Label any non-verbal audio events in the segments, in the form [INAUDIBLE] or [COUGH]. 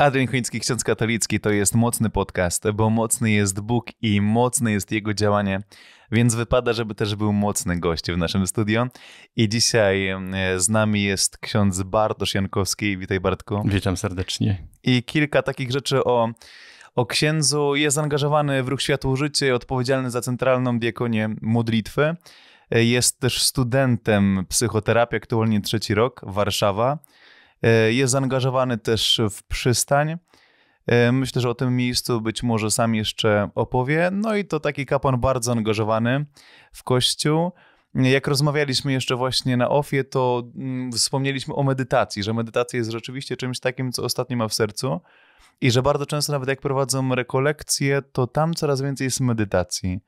Adrian Chiński, ksiądz katolicki, to jest mocny podcast, bo mocny jest Bóg i mocne jest jego działanie, więc wypada, żeby też był mocny gość w naszym studio. I dzisiaj z nami jest ksiądz Bartosz Jankowski. Witaj Bartku. Witam serdecznie. I kilka takich rzeczy o o księdzu. Jest zaangażowany w ruch Światło Życie, odpowiedzialny za centralną diakonię modlitwy. Jest też studentem psychoterapii, aktualnie trzeci rok, Warszawa. E, jest zaangażowany też w przystań. E, myślę, że o tym miejscu być może sam jeszcze opowie. No i to taki kapłan bardzo angażowany w kościół. Jak rozmawialiśmy jeszcze właśnie na ofie, to mm, wspomnieliśmy o medytacji, że medytacja jest rzeczywiście czymś takim, co ostatnio ma w sercu i że bardzo często nawet jak prowadzą rekolekcje, to tam coraz więcej jest medytacji.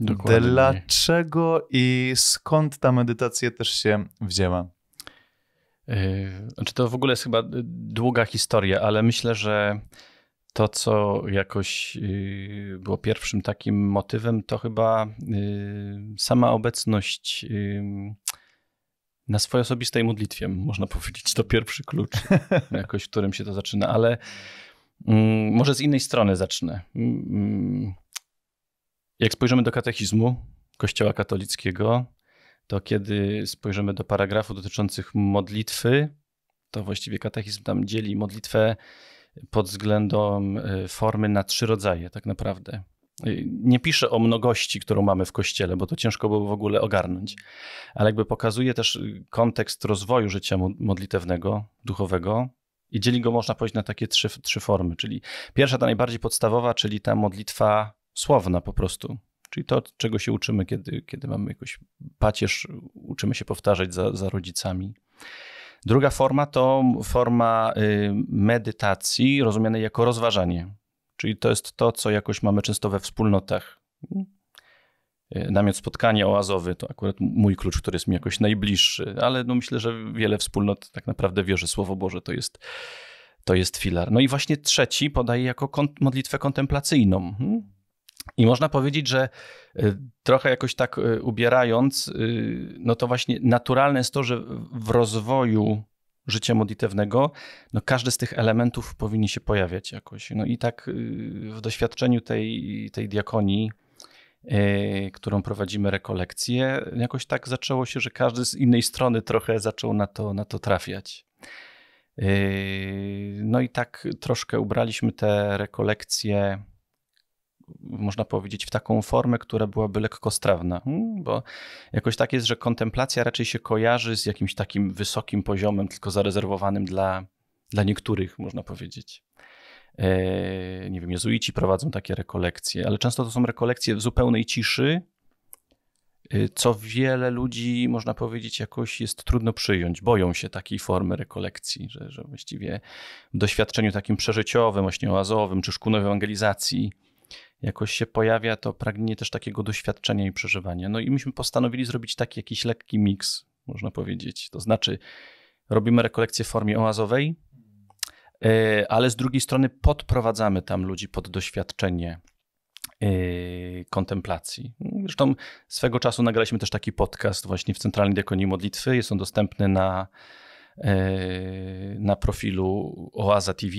Dokładnie. Dlaczego i skąd ta medytacja też się wzięła? Yy, znaczy to w ogóle jest chyba długa historia, ale myślę, że to, co jakoś yy, było pierwszym takim motywem, to chyba yy, sama obecność na swojej osobistej modlitwie, można [LAUGHS] powiedzieć, to pierwszy klucz, [LAUGHS] jakoś, którym się to zaczyna, ale mm, może z innej strony zacznę. Mm, mm. Jak spojrzymy do katechizmu Kościoła katolickiego, to kiedy spojrzymy do paragrafu dotyczących modlitwy, to właściwie katechizm tam dzieli modlitwę pod względem e, formy na trzy rodzaje, tak naprawdę. E, nie pisze o mnogości, którą mamy w kościele, bo to ciężko było w ogóle ogarnąć, ale jakby pokazuje też e, kontekst rozwoju życia modlitewnego, duchowego, i dzieli go, można powiedzieć, na takie trzy, trzy formy. Czyli pierwsza, ta najbardziej podstawowa, czyli ta modlitwa słowna po prostu, Czyli to, czego się uczymy, kiedy, kiedy mamy jakoś pacierz, uczymy się powtarzać za, za rodzicami. Druga forma to forma y, medytacji, rozumianej jako rozważanie. Czyli to jest to, co jakoś mamy często we wspólnotach. Y, namiot spotkania oazowy to akurat mój klucz, który jest mi jakoś najbliższy, ale no myślę, że wiele wspólnot tak naprawdę wierzy, Słowo Boże to jest, to jest filar. No i właśnie trzeci podaje jako modlitwę kontemplacyjną. Hmm? I można powiedzieć, że y, trochę jakoś tak y, ubierając, y, no to właśnie naturalne jest to, że w rozwoju życia modlitewnego, no każdy z tych elementów powinien się pojawiać jakoś. No i tak w doświadczeniu tej, tej diakonii, którą prowadzimy rekolekcję, jakoś tak zaczęło się, że każdy z innej strony trochę zaczął na to, na to trafiać. No i tak troszkę ubraliśmy te rekolekcje można powiedzieć, w taką formę, która byłaby lekkostrawna, hmm, bo jakoś tak jest, że kontemplacja raczej się kojarzy z jakimś takim wysokim poziomem, tylko zarezerwowanym dla, dla niektórych, można powiedzieć. E, nie wiem, jezuici prowadzą takie rekolekcje, ale często to są rekolekcje w zupełnej ciszy, e, co wiele ludzi, można powiedzieć, jakoś jest trudno przyjąć. Boją się takiej formy rekolekcji, że, że właściwie w doświadczeniu takim przeżyciowym, właśnie oazowym czy szkunowej ewangelizacji, jakoś się pojawia to pragnienie też takiego doświadczenia i przeżywania. No i myśmy postanowili zrobić taki jakiś lekki miks, można powiedzieć. To znaczy, robimy rekolekcję w formie oazowej, e, ale z drugiej strony podprowadzamy tam ludzi pod doświadczenie e, kontemplacji. Zresztą swego czasu nagraliśmy też taki podcast właśnie w Centralnej Dekonii Modlitwy. Jest on dostępny na, e, na profilu Oaza TV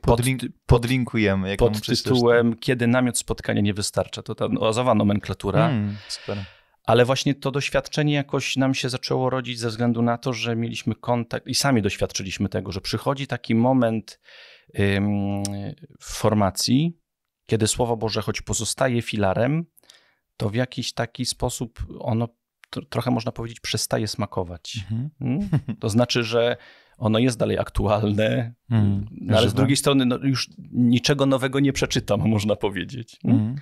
Podlink, podlinkujemy. Jak pod tytułem Kiedy namiot spotkania nie wystarcza. To ta oazowa nomenklatura. Mm, super. Ale właśnie to doświadczenie jakoś nam się zaczęło rodzić ze względu na to, że mieliśmy kontakt i sami doświadczyliśmy tego, że przychodzi taki moment ym, formacji, kiedy Słowo Boże, choć pozostaje filarem, to w jakiś taki sposób ono trochę można powiedzieć, przestaje smakować. Mhm. Hmm? [LAUGHS] To znaczy, że ono jest dalej aktualne, mhm, ale z drugiej strony no, już niczego nowego nie przeczytam, [LAUGHS] można powiedzieć. Hmm? Mhm.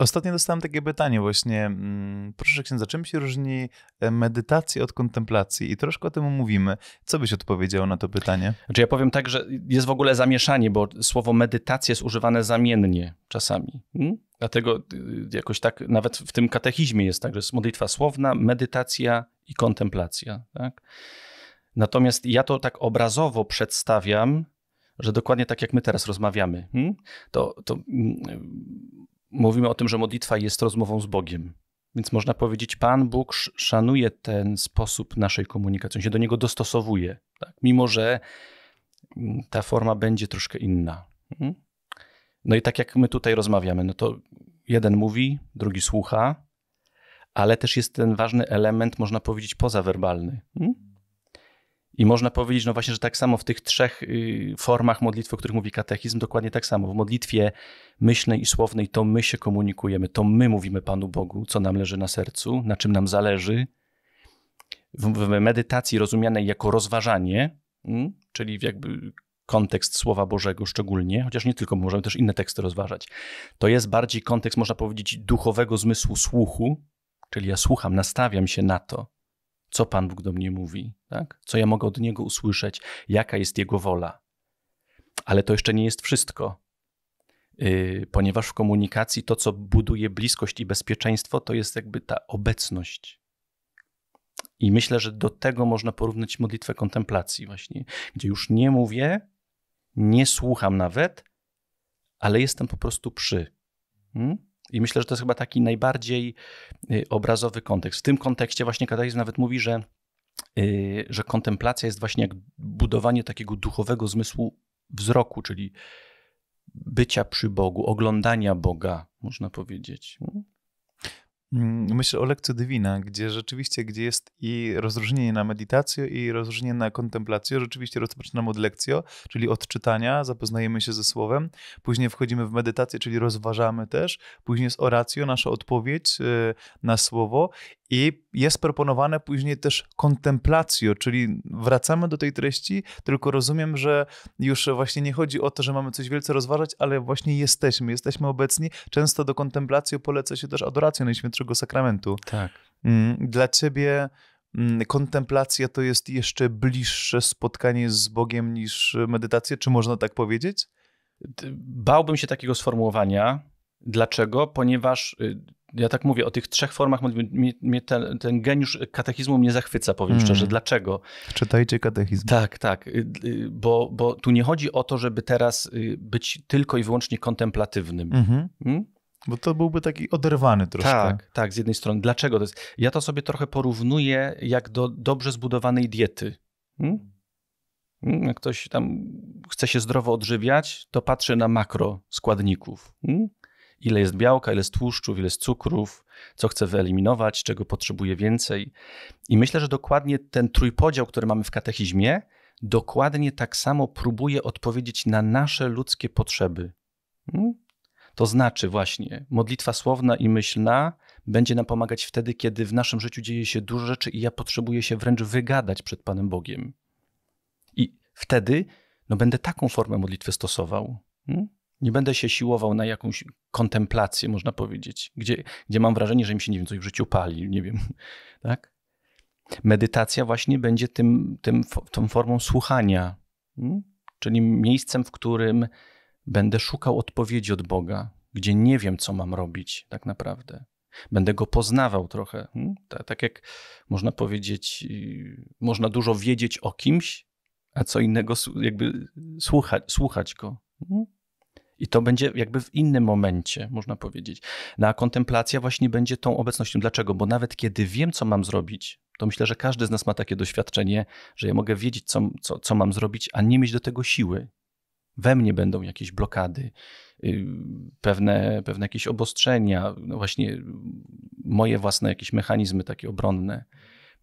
Ostatnio dostałem takie pytanie właśnie, mm, proszę księdza, czym się różni e, medytacja od kontemplacji? I troszkę o tym mówimy. Co byś odpowiedział na to pytanie? Znaczy ja powiem tak, że jest w ogóle zamieszanie, bo słowo medytacja jest używane zamiennie czasami. Hmm? Dlatego y, y, jakoś tak, nawet w tym katechizmie jest tak, że jest modlitwa słowna, medytacja i kontemplacja. Tak? Natomiast ja to tak obrazowo przedstawiam, że dokładnie tak jak my teraz rozmawiamy, hmm? to, to mm, mówimy o tym, że modlitwa jest rozmową z Bogiem. Więc można powiedzieć, Pan Bóg szanuje ten sposób naszej komunikacji, on się do niego dostosowuje, tak? mimo że mm, ta forma będzie troszkę inna. Mhm. No i tak jak my tutaj rozmawiamy, no to jeden mówi, drugi słucha, ale też jest ten ważny element, można powiedzieć, pozawerbalny. Mhm. I można powiedzieć, no właśnie, że tak samo w tych trzech y, formach modlitwy, o których mówi katechizm, dokładnie tak samo. W modlitwie myślnej i słownej to my się komunikujemy, to my mówimy Panu Bogu, co nam leży na sercu, na czym nam zależy. W, medytacji rozumianej jako rozważanie, mm, czyli jakby kontekst Słowa Bożego szczególnie, chociaż nie tylko, możemy też inne teksty rozważać. To jest bardziej kontekst, można powiedzieć, duchowego zmysłu słuchu, czyli ja słucham, nastawiam się na to, co Pan Bóg do mnie mówi, tak? co ja mogę od Niego usłyszeć, jaka jest Jego wola. Ale to jeszcze nie jest wszystko, yy, ponieważ w komunikacji to, co buduje bliskość i bezpieczeństwo, to jest jakby ta obecność. I myślę, że do tego można porównać modlitwę kontemplacji, właśnie, gdzie już nie mówię, nie słucham nawet, ale jestem po prostu przy. Hmm? I myślę, że to jest chyba taki najbardziej y, obrazowy kontekst. W tym kontekście właśnie katalizm nawet mówi, że, y, że kontemplacja jest właśnie jak budowanie takiego duchowego zmysłu wzroku, czyli bycia przy Bogu, oglądania Boga, można powiedzieć. Mm, myślę o lekcji Divina, gdzie rzeczywiście, gdzie jest i rozróżnienie na medytację i rozróżnienie na kontemplację. Rzeczywiście rozpoczynamy od lekcji, czyli od czytania, zapoznajemy się ze słowem, później wchodzimy w medytację, czyli rozważamy też, później jest oracjo, nasza odpowiedź y, na słowo i jest proponowane później też kontemplacjo, czyli wracamy do tej treści, tylko rozumiem, że już właśnie nie chodzi o to, że mamy coś wielce rozważać, ale właśnie jesteśmy, jesteśmy obecni. Często do kontemplacji poleca się też adorację Najświętszego Sakramentu. Tak. Mm, dla ciebie mm, kontemplacja to jest jeszcze bliższe spotkanie z Bogiem niż medytacja, czy można tak powiedzieć? Bałbym się takiego sformułowania. Dlaczego? Ponieważ y, ja tak mówię, o tych trzech formach, mnie, mnie ten, ten, geniusz katechizmu mnie zachwyca, powiem mhm. szczerze. Dlaczego? Czytajcie katechizm. Tak, tak, y, y, bo, bo tu nie chodzi o to, żeby teraz y, być tylko i wyłącznie kontemplatywnym. Mhm. Hmm? Bo to byłby taki oderwany troszkę. Tak, tak, z jednej strony. Dlaczego to jest? Ja to sobie trochę porównuję jak do dobrze zbudowanej diety. Hmm? hmm? Jak ktoś tam chce się zdrowo odżywiać, to patrzy na makro składników. Hmm? ile jest białka, ile jest tłuszczów, ile jest cukrów, co chcę wyeliminować, czego potrzebuję więcej. I myślę, że dokładnie ten trójpodział, który mamy w katechizmie, dokładnie tak samo próbuje odpowiedzieć na nasze ludzkie potrzeby. Hmm? To znaczy, właśnie, modlitwa słowna i myślna będzie nam pomagać wtedy, kiedy w naszym życiu dzieje się dużo rzeczy i ja potrzebuję się wręcz wygadać przed Panem Bogiem. I wtedy no, będę taką formę modlitwy stosował. Hmm? Nie będę się siłował na jakąś kontemplację, można powiedzieć, gdzie, gdzie mam wrażenie, że mi się nie wiem, coś w życiu pali, nie wiem, [LAUGHS] tak? Medytacja właśnie będzie tym, tym, tą formą słuchania, hmm? czyli miejscem, w którym będę szukał odpowiedzi od Boga, gdzie nie wiem, co mam robić tak naprawdę. Będę go poznawał trochę. Hmm? Tak jak można powiedzieć, yy, można dużo wiedzieć o kimś, a co innego jakby słuchać, słuchać go. Hmm? I to będzie jakby w innym momencie, można powiedzieć. No a kontemplacja właśnie będzie tą obecnością. Dlaczego? Bo nawet kiedy wiem, co mam zrobić, to myślę, że każdy z nas ma takie doświadczenie, że ja mogę wiedzieć, co, co, co mam zrobić, a nie mieć do tego siły. We mnie będą jakieś blokady, yy, pewne, pewne jakieś obostrzenia, no właśnie moje własne jakieś mechanizmy takie obronne.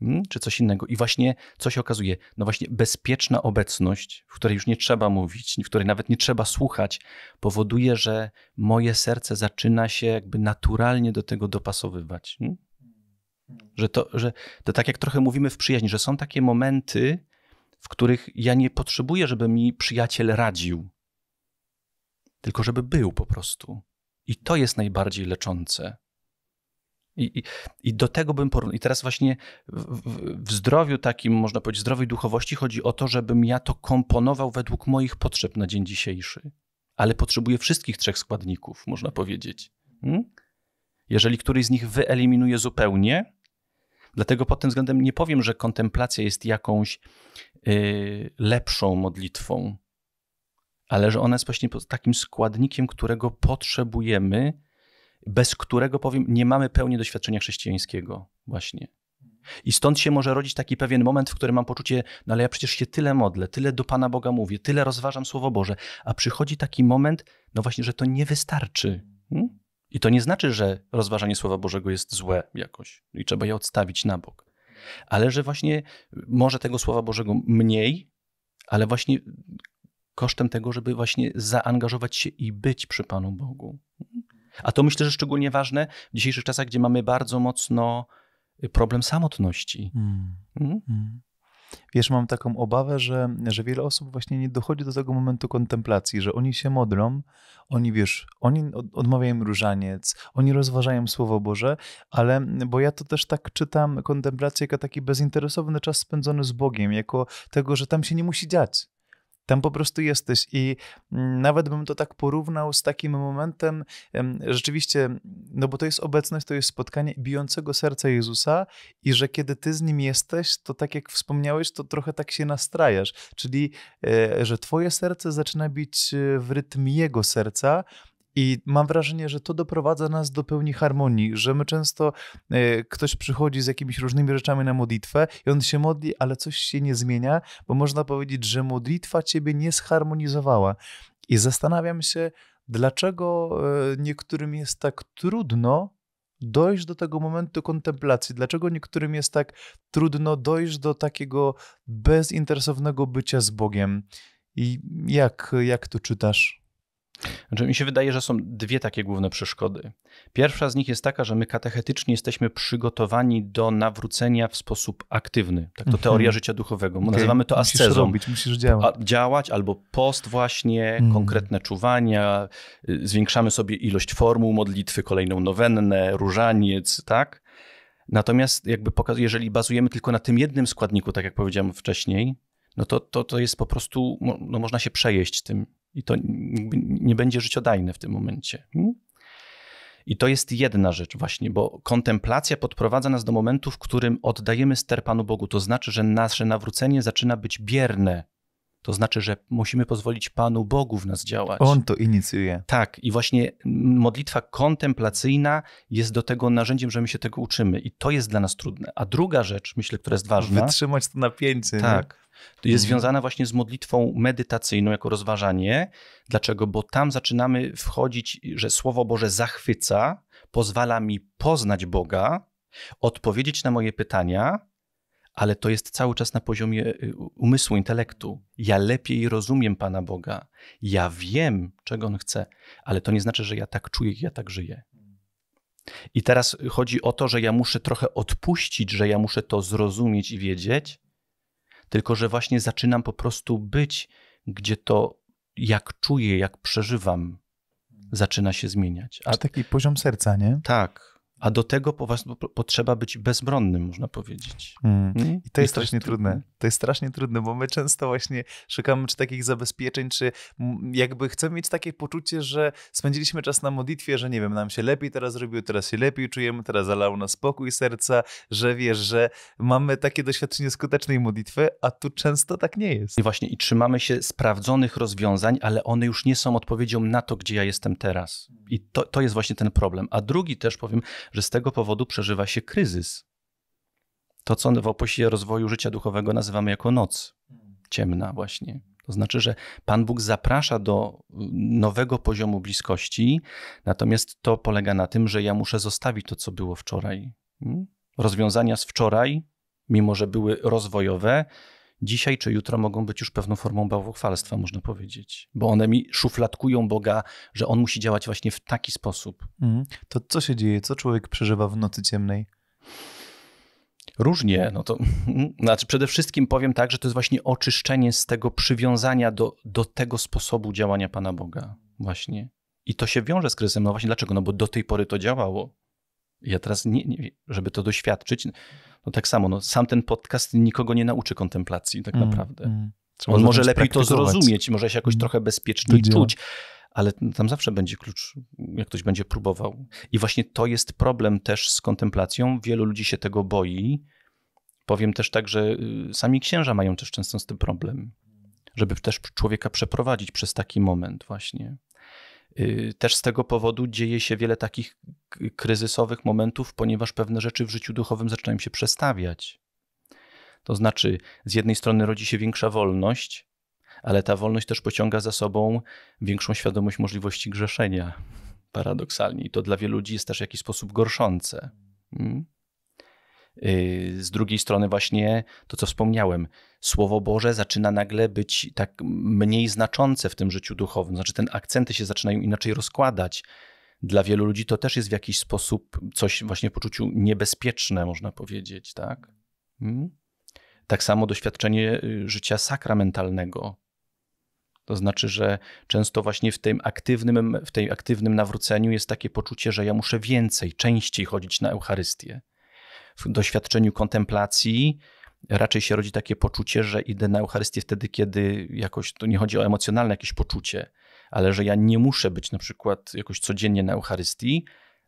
Hmm? czy coś innego. I właśnie co się okazuje? No właśnie bezpieczna obecność, w której już nie trzeba mówić, w której nawet nie trzeba słuchać, powoduje, że moje serce zaczyna się jakby naturalnie do tego dopasowywać. Hmm? Że to, że to tak jak trochę mówimy w przyjaźni, że są takie momenty, w których ja nie potrzebuję, żeby mi przyjaciel radził, tylko żeby był po prostu. I to jest najbardziej leczące. I, i, I, do tego bym porównał. I teraz właśnie w, w, zdrowiu takim, można powiedzieć, zdrowej duchowości chodzi o to, żebym ja to komponował według moich potrzeb na dzień dzisiejszy. Ale potrzebuję wszystkich trzech składników, można powiedzieć. Hmm? Jeżeli któryś z nich wyeliminuję zupełnie, dlatego pod tym względem nie powiem, że kontemplacja jest jakąś yy, lepszą modlitwą, ale że ona jest właśnie takim składnikiem, którego potrzebujemy, bez którego, powiem, nie mamy pełni doświadczenia chrześcijańskiego właśnie. I stąd się może rodzić taki pewien moment, w którym mam poczucie, no ale ja przecież się tyle modlę, tyle do Pana Boga mówię, tyle rozważam Słowo Boże, a przychodzi taki moment, no właśnie, że to nie wystarczy. Hmm? I to nie znaczy, że rozważanie Słowa Bożego jest złe jakoś i trzeba je odstawić na bok. Ale że właśnie może tego Słowa Bożego mniej, ale właśnie kosztem tego, żeby właśnie zaangażować się i być przy Panu Bogu. A to myślę, że szczególnie ważne w dzisiejszych czasach, gdzie mamy bardzo mocno y, problem samotności. Mm. Mhm. Mm. Wiesz, mam taką obawę, że, że wiele osób właśnie nie dochodzi do tego momentu kontemplacji, że oni się modlą, oni wiesz, oni odmawiają różaniec, oni rozważają Słowo Boże, ale mm, bo ja to też tak czytam kontemplację jako taki bezinteresowny czas spędzony z Bogiem, jako tego, że tam się nie musi dziać. Tam po prostu jesteś i mm, nawet bym to tak porównał z takim momentem, rzeczywiście, no bo to jest obecność, to jest spotkanie bijącego serca Jezusa i że kiedy ty z nim jesteś, to tak jak wspomniałeś, to trochę tak się nastrajasz, czyli e, że twoje serce zaczyna bić e, w rytm jego serca, i mam wrażenie, że to doprowadza nas do pełni harmonii, że my często e, ktoś przychodzi z jakimiś różnymi rzeczami na modlitwę i on się modli, ale coś się nie zmienia, bo można powiedzieć, że modlitwa ciebie nie zharmonizowała. I zastanawiam się, dlaczego e, niektórym jest tak trudno dojść do tego momentu kontemplacji? Dlaczego niektórym jest tak trudno dojść do takiego bezinteresownego bycia z Bogiem? I jak, jak to czytasz? Znaczy, mi się wydaje, że są dwie takie główne przeszkody. Pierwsza z nich jest taka, że my katechetycznie jesteśmy przygotowani do nawrócenia w sposób aktywny. Tak to teoria mhm. życia duchowego. Okay. Nazywamy to ascezą. Musisz robić, musisz działać. działać albo post właśnie, mm. konkretne czuwania, y, zwiększamy sobie ilość formuł modlitwy, kolejną nowennę, różaniec, tak? Natomiast jakby pokazuje, jeżeli bazujemy tylko na tym jednym składniku, tak jak powiedziałem wcześniej, no to, to, to jest po prostu, no, można się przejeść tym i to nie będzie życiodajne w tym momencie. Hmm? I to jest jedna rzecz właśnie, bo kontemplacja podprowadza nas do momentu, w którym oddajemy ster Panu Bogu. To znaczy, że nasze nawrócenie zaczyna być bierne. To znaczy, że musimy pozwolić Panu Bogu w nas działać. On to inicjuje. Tak, i właśnie modlitwa kontemplacyjna jest do tego narzędziem, że my się tego uczymy. I to jest dla nas trudne. A druga rzecz, myślę, która jest ważna. Wytrzymać to napięcie. Tak. Nie? jest mhm. związana właśnie z modlitwą medytacyjną jako rozważanie. Dlaczego? Bo tam zaczynamy wchodzić, że Słowo Boże zachwyca, pozwala mi poznać Boga, odpowiedzieć na moje pytania, ale to jest cały czas na poziomie y, umysłu, intelektu. Ja lepiej rozumiem Pana Boga, ja wiem, czego On chce, ale to nie znaczy, że ja tak czuję, ja tak żyję. I teraz chodzi o to, że ja muszę trochę odpuścić, że ja muszę to zrozumieć i wiedzieć, tylko że właśnie zaczynam po prostu być, gdzie to jak czuję, jak przeżywam, zaczyna się zmieniać. A taki poziom serca, nie? Tak. A do tego po was potrzeba być bezbronnym, można powiedzieć. Mm. I to jest I strasznie trudne. trudne. To jest strasznie trudne, bo my często właśnie szukamy czy takich zabezpieczeń, czy jakby chcemy mieć takie poczucie, że spędziliśmy czas na modlitwie, że nie wiem, nam się lepiej teraz zrobiło, teraz się lepiej czujemy, teraz zalał nas spokój serca, że wiesz, że mamy takie doświadczenie skutecznej modlitwy, a tu często tak nie jest. I właśnie, i trzymamy się sprawdzonych rozwiązań, ale one już nie są odpowiedzią na to, gdzie ja jestem teraz. I to, to jest właśnie ten problem. A drugi też powiem, że z tego powodu przeżywa się kryzys. To, co w opisie rozwoju życia duchowego nazywamy jako noc ciemna, właśnie. To znaczy, że Pan Bóg zaprasza do nowego poziomu bliskości, natomiast to polega na tym, że ja muszę zostawić to, co było wczoraj. Hmm? Rozwiązania z wczoraj, mimo że były rozwojowe, dzisiaj czy jutro mogą być już pewną formą bałwochwalstwa, można powiedzieć. Bo one mi szufladkują Boga, że on musi działać właśnie w taki sposób. Mhm. To co się dzieje? Co człowiek przeżywa w nocy ciemnej? Różnie, no to [LAUGHS] znaczy przede wszystkim powiem tak, że to jest właśnie oczyszczenie z tego przywiązania do, do tego sposobu działania Pana Boga. Właśnie. I to się wiąże z kryzysem. No właśnie dlaczego? No bo do tej pory to działało. Ja teraz, nie, nie, żeby to doświadczyć, no tak samo, no, sam ten podcast nikogo nie nauczy kontemplacji tak mm, naprawdę. Mm. On może lepiej to zrozumieć, może się jakoś mm. trochę bezpieczniej czuć, ale tam zawsze będzie klucz, jak ktoś będzie próbował. I właśnie to jest problem też z kontemplacją. Wielu ludzi się tego boi. Powiem też tak, że y, sami księża mają też często z tym problem, żeby też człowieka przeprowadzić przez taki moment właśnie. Y, też z tego powodu dzieje się wiele takich kryzysowych momentów, ponieważ pewne rzeczy w życiu duchowym zaczynają się przestawiać. To znaczy, z jednej strony rodzi się większa wolność, ale ta wolność też pociąga za sobą większą świadomość możliwości grzeszenia. Paradoksalnie. I to dla wielu ludzi jest też w jakiś sposób gorszące. Mm. Y, z drugiej strony, właśnie to, co wspomniałem, Słowo Boże zaczyna nagle być tak mniej znaczące w tym życiu duchowym, znaczy ten akcenty się zaczynają inaczej rozkładać. Dla wielu ludzi to też jest w jakiś sposób coś właśnie w poczuciu niebezpieczne, można powiedzieć, tak? Hmm? Tak samo doświadczenie y, życia sakramentalnego. To znaczy, że często właśnie w tym aktywnym, w tej aktywnym nawróceniu jest takie poczucie, że ja muszę więcej, częściej chodzić na Eucharystię. W doświadczeniu kontemplacji raczej się rodzi takie poczucie, że idę na Eucharystię wtedy, kiedy jakoś, to nie chodzi o emocjonalne jakieś poczucie, ale że ja nie muszę być na przykład jakoś codziennie na Eucharystii,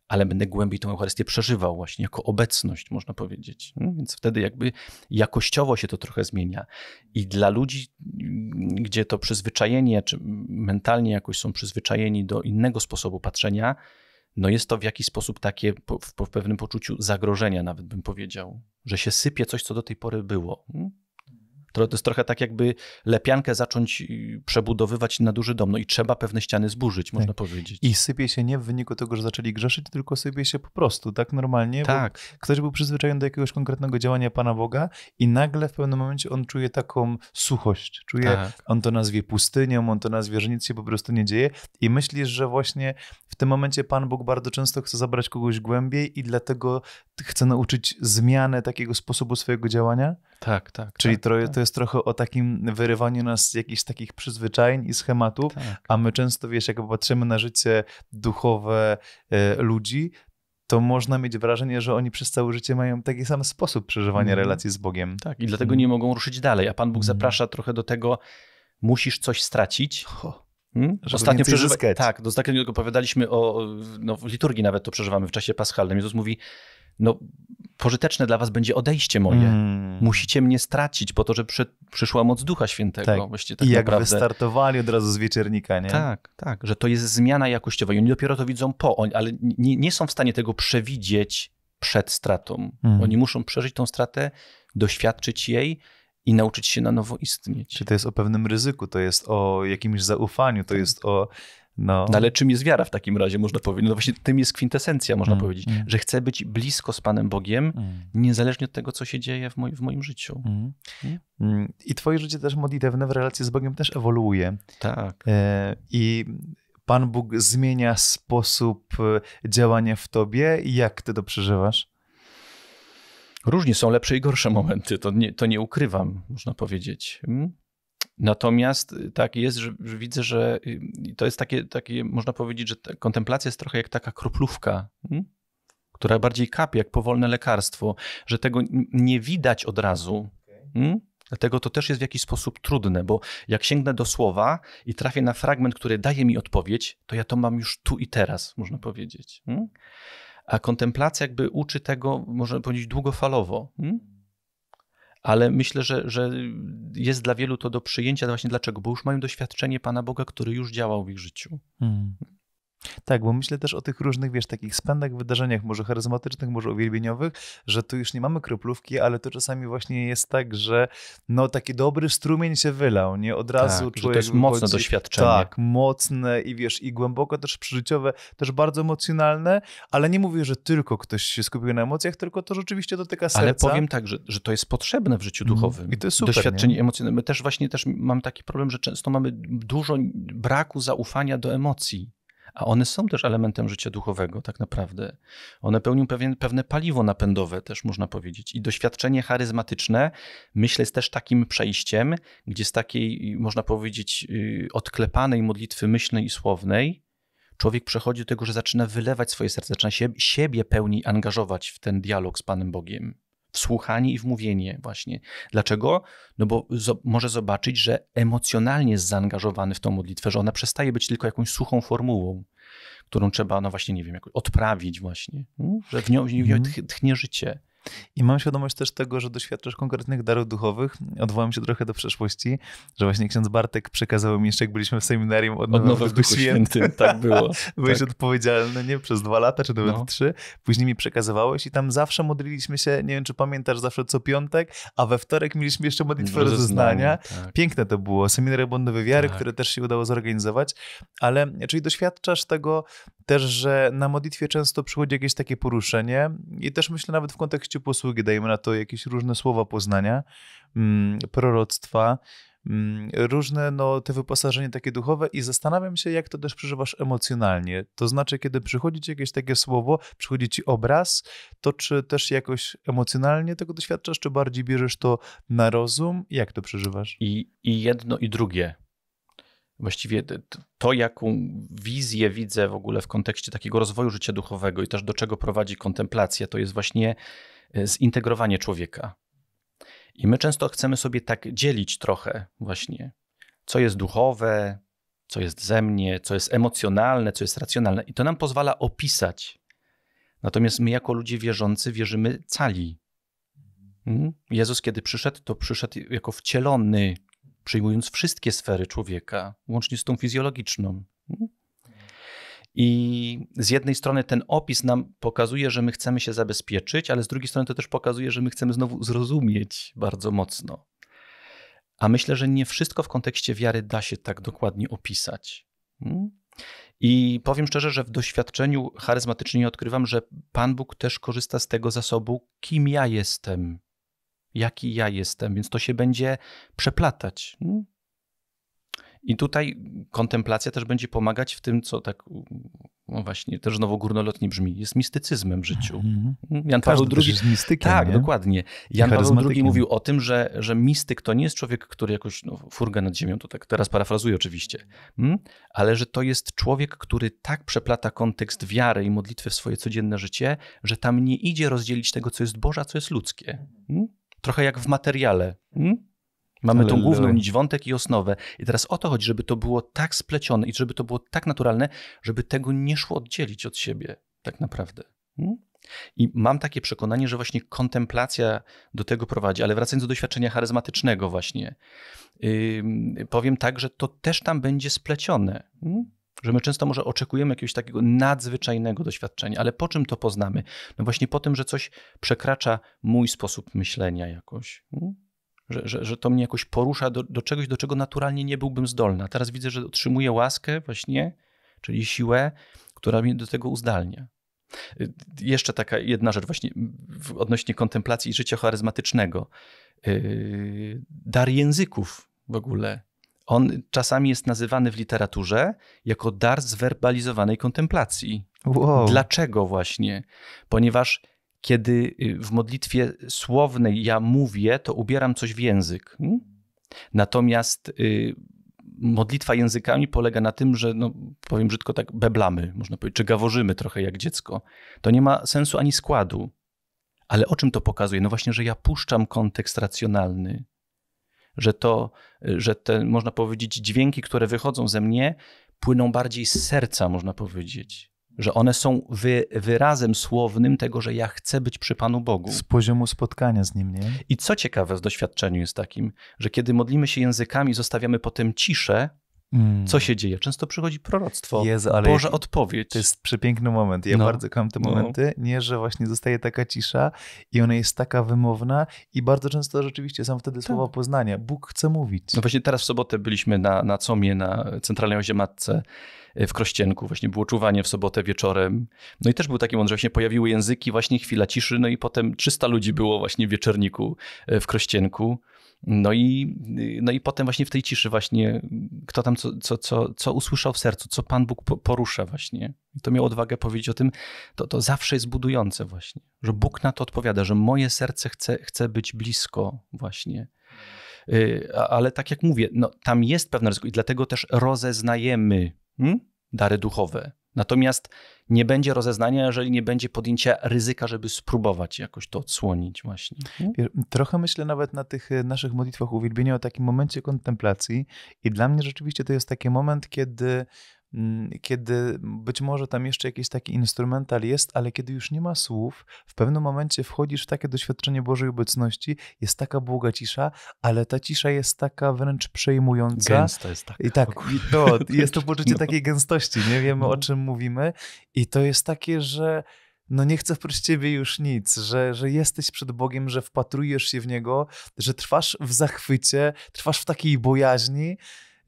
ale będę głębiej tą Eucharystię przeżywał właśnie jako obecność, można powiedzieć. No, więc wtedy jakby jakościowo się to trochę zmienia. I dla ludzi, gdzie to przyzwyczajenie, czy mentalnie jakoś są przyzwyczajeni do innego sposobu patrzenia, no jest to w jakiś sposób takie w, pewnym poczuciu zagrożenia, nawet bym powiedział, że się sypie coś, co do tej pory było. Hmm? To, to jest trochę tak, jakby lepiankę zacząć y, przebudowywać na duży dom. No i trzeba pewne ściany zburzyć, tak. można powiedzieć. I sypie się nie w wyniku tego, że zaczęli grzeszyć, tylko sypie się po prostu, tak normalnie. Tak. Ktoś był przyzwyczajony do jakiegoś konkretnego działania Pana Boga i nagle w pewnym momencie on czuje taką suchość. Czuje, tak. on to nazwie pustynią, on to nazwie, że nic się po prostu nie dzieje i myślisz, że właśnie w tym momencie Pan Bóg bardzo często chce zabrać kogoś głębiej i dlatego chce nauczyć zmianę takiego sposobu swojego działania? Tak, tak. Czyli tak, to, tak. to, jest trochę o takim wyrywaniu nas z jakichś takich przyzwyczajeń i schematów, tak. a my często, wiesz, jak patrzymy na życie duchowe e, ludzi, to można mieć wrażenie, że oni przez całe życie mają taki sam sposób przeżywania mm. relacji z Bogiem. Tak, i dlatego nie mogą ruszyć dalej, a Pan Bóg mhm. zaprasza trochę do tego, musisz coś stracić. Oh. Hmm? Ostatnio przeżywa... Tak, ostatnio jak opowiadaliśmy o no, liturgii, nawet to przeżywamy w czasie paschalnym. Jezus mówi, no pożyteczne dla was będzie odejście moje. Mm. Musicie mnie stracić po to, że przy, przyszła moc Ducha Świętego. Tak. Właściwie tak I jak naprawdę. wystartowali od razu z wieczernika, nie? Tak, tak, że to jest zmiana jakościowa i oni dopiero to widzą po, ale nie, nie, są w stanie tego przewidzieć przed stratą. Mm. Oni muszą przeżyć tą stratę, doświadczyć jej, i nauczyć się na nowo istnieć. Czy to jest o pewnym ryzyku, to jest o jakimś zaufaniu, to tak. jest o no. no. ale czym jest wiara w takim razie, można powiedzieć? No właśnie tym jest kwintesencja, można mm, powiedzieć, mm. że chcę być blisko z Panem Bogiem, mm. niezależnie od tego, co się dzieje w, moj, w moim życiu. Mm. Mm. I twoje życie też modlitewne w relacji z Bogiem też ewoluuje. Tak. E, I Pan Bóg zmienia sposób e, działania w tobie. Jak ty to przeżywasz? Różnie są lepsze i gorsze momenty, to nie, to nie ukrywam, można powiedzieć. Mm? Natomiast y, tak jest, że, że widzę, że y, to jest takie, takie, można powiedzieć, że kontemplacja jest trochę jak taka kroplówka. Hmm? która bardziej kapie, jak powolne lekarstwo, że tego nie widać od razu. Hmm? Dlatego to też jest w jakiś sposób trudne, bo jak sięgnę do słowa i trafię na fragment, który daje mi odpowiedź, to ja to mam już tu i teraz, można powiedzieć. Hmm? A kontemplacja jakby uczy tego, można powiedzieć, długofalowo. Hmm? ale myślę, że, że jest dla wielu to do przyjęcia właśnie dlaczego, bo już mają doświadczenie Pana Boga, który już działał w ich życiu. Hmm. Tak, bo myślę też o tych różnych, wiesz, takich spędach, wydarzeniach, może charyzmatycznych, może uwielbieniowych, że tu już nie mamy kroplówki, ale to czasami właśnie jest tak, że no taki dobry strumień się wylał, nie? Od razu tak, człowiek... to jest mocne chodzi, doświadczenie. Tak, mocne i wiesz, i głęboko też przyżyciowe, też bardzo emocjonalne, ale nie mówię, że tylko ktoś się skupił na emocjach, tylko to rzeczywiście dotyka serca. Ale powiem tak, że, że to jest potrzebne w życiu mm, duchowym. I to jest super, Doświadczenie nie? emocjonalne. My też właśnie też mam taki problem, że często mamy dużo braku zaufania do emocji a one są też elementem życia duchowego, tak naprawdę. One pełnią pewien, pewne paliwo napędowe, też można powiedzieć. I doświadczenie charyzmatyczne, myślę, jest też takim przejściem, gdzie z takiej, można powiedzieć, y, odklepanej modlitwy myślnej i słownej, człowiek przechodzi do tego, że zaczyna wylewać swoje serce, zaczyna się, siebie pełniej angażować w ten dialog z Panem Bogiem wsłuchanie i mówienie właśnie. Dlaczego? No bo zo może zobaczyć, że emocjonalnie jest zaangażowany w tą modlitwę, że ona przestaje być tylko jakąś suchą formułą, którą trzeba, no właśnie, nie wiem, jakoś odprawić właśnie, no, że w nią, w nią mhm. tchnie życie. I mam świadomość też tego, że doświadczasz konkretnych darów duchowych. Odwołam się trochę do przeszłości, że właśnie ksiądz Bartek przekazał mi jeszcze, jak byliśmy w seminarium od, nowego Nowych Duchu Świętym. Tak było. [LAUGHS] Byłeś tak. odpowiedzialny, nie? Przez dwa lata, czy nawet no. trzy. Później mi przekazywałeś i tam zawsze modliliśmy się, nie wiem, czy pamiętasz, zawsze co piątek, a we wtorek mieliśmy jeszcze modlitwę rozeznania. Tak. Piękne to było. Seminarium Bondowe Wiary, tak. które też się udało zorganizować. Ale, czyli doświadczasz tego też, że na modlitwie często przychodzi jakieś takie poruszenie i też myślę nawet w kontekście kontekście posługi, dajmy na to jakieś różne słowa poznania, mm, proroctwa, mm, różne no, te wyposażenie takie duchowe i zastanawiam się, jak to też przeżywasz emocjonalnie. To znaczy, kiedy przychodzi ci jakieś takie słowo, przychodzi ci obraz, to czy też jakoś emocjonalnie tego doświadczasz, czy bardziej bierzesz to na rozum? Jak to przeżywasz? I, i jedno, i drugie właściwie to, jaką wizję widzę w ogóle w kontekście takiego rozwoju życia duchowego i też do czego prowadzi kontemplacja, to jest właśnie E, zintegrowanie człowieka. I my często chcemy sobie tak dzielić trochę, właśnie, co jest duchowe, co jest ze mnie, co jest emocjonalne, co jest racjonalne. I to nam pozwala opisać. Natomiast my, jako ludzie wierzący, wierzymy cali. Mhm. Jezus, kiedy przyszedł, to przyszedł jako wcielony, przyjmując wszystkie sfery człowieka, łącznie z tą fizjologiczną. Mhm. I z jednej strony ten opis nam pokazuje, że my chcemy się zabezpieczyć, ale z drugiej strony to też pokazuje, że my chcemy znowu zrozumieć bardzo mocno. A myślę, że nie wszystko w kontekście wiary da się tak dokładnie opisać. Hmm? I powiem szczerze, że w doświadczeniu charyzmatycznym odkrywam, że Pan Bóg też korzysta z tego zasobu, kim ja jestem, jaki ja jestem, więc to się będzie przeplatać. Hmm? I tutaj kontemplacja też będzie pomagać w tym, co tak no właśnie, też znowu górnolotnie brzmi, jest mistycyzmem w życiu. Mhm. Jan Paweł II jest mistykiem. Tak, nie? dokładnie. Jan Paweł II mówił o tym, że, że mistyk to nie jest człowiek, który jakoś no, furga nad ziemią, to tak teraz parafrazuję oczywiście, hmm? ale że to jest człowiek, który tak przeplata kontekst wiary i modlitwy w swoje codzienne życie, że tam nie idzie rozdzielić tego, co jest Boże, a co jest ludzkie. Hmm? Trochę jak w materiale. Hmm? Mamy tą główną nić, wątek i osnowę. I teraz o to chodzi, żeby to było tak splecione i żeby to było tak naturalne, żeby tego nie szło oddzielić od siebie, tak naprawdę. Hmm? I mam takie przekonanie, że właśnie kontemplacja do tego prowadzi, ale wracając do doświadczenia charyzmatycznego, właśnie yy, powiem tak, że to też tam będzie splecione. Hmm? Że my często może oczekujemy jakiegoś takiego nadzwyczajnego doświadczenia, ale po czym to poznamy? No właśnie po tym, że coś przekracza mój sposób myślenia jakoś. Hmm? że, że, że to mnie jakoś porusza do, do czegoś, do czego naturalnie nie byłbym zdolna. Teraz widzę, że otrzymuję łaskę właśnie, czyli siłę, która mnie do tego uzdalnia. Y, jeszcze taka jedna rzecz właśnie odnośnie kontemplacji i życia charyzmatycznego. Y, dar języków w ogóle. On czasami jest nazywany w literaturze jako dar zwerbalizowanej kontemplacji. Wow. Dlaczego właśnie? Ponieważ kiedy y, w modlitwie słownej ja mówię, to ubieram coś w język. Hmm? Natomiast y, modlitwa językami polega na tym, że, no, powiem brzydko, tak beblamy, można powiedzieć, czy gaworzymy trochę jak dziecko. To nie ma sensu ani składu. Ale o czym to pokazuje? No właśnie, że ja puszczam kontekst racjonalny, że to, y, że te, można powiedzieć, dźwięki, które wychodzą ze mnie, płyną bardziej z serca, można powiedzieć że one są wy, wyrazem słownym tego, że ja chcę być przy Panu Bogu. Z poziomu spotkania z Nim, nie? I co ciekawe w doświadczeniu jest takim, że kiedy modlimy się językami, zostawiamy potem ciszę, Hmm. Co się dzieje? Często przychodzi proroctwo, Jezu, Boża jak... odpowiedź. To jest przepiękny moment. Ja no. bardzo kocham te no. momenty. No. Nie, że właśnie zostaje taka cisza i ona jest taka wymowna i bardzo często rzeczywiście są wtedy tak. słowa poznania. Bóg chce mówić. No właśnie teraz w sobotę byliśmy na, na Comie, na Centralnej Ozie Matce e, w Krościenku. Właśnie było czuwanie w sobotę wieczorem. No i też był taki moment, że właśnie pojawiły języki, właśnie chwila ciszy, no i potem 300 ludzi było właśnie w wieczorniku e, w Krościenku. No i, no i potem właśnie w tej ciszy właśnie kto tam co, co, co, co usłyszał w sercu, co Pan Bóg porusza właśnie. To miał odwagę powiedzieć o tym, to, to zawsze jest budujące właśnie, że Bóg na to odpowiada, że moje serce chce, chce być blisko właśnie. Y, ale tak jak mówię, no, tam jest pewne ryzyko i dlatego też rozeznajemy hmm? dary duchowe. Natomiast nie będzie rozeznania, jeżeli nie będzie podjęcia ryzyka, żeby spróbować jakoś to odsłonić właśnie. Trochę myślę nawet na tych e, naszych modlitwach uwielbienia o takim momencie kontemplacji i dla mnie rzeczywiście to jest taki moment, kiedy Mm, kiedy być może tam jeszcze jakiś taki instrumental jest, ale kiedy już nie ma słów, w pewnym momencie wchodzisz w takie doświadczenie Bożej obecności, jest taka błoga cisza, ale ta cisza jest taka wręcz przejmująca. Gęsta jest tak. I tak, i to, [LAUGHS] jest to poczucie no. takiej gęstości, nie wiemy no. o czym mówimy i to jest takie, że no nie chcę oprócz ciebie już nic, że, że jesteś przed Bogiem, że wpatrujesz się w Niego, że trwasz w zachwycie, trwasz w takiej bojaźni,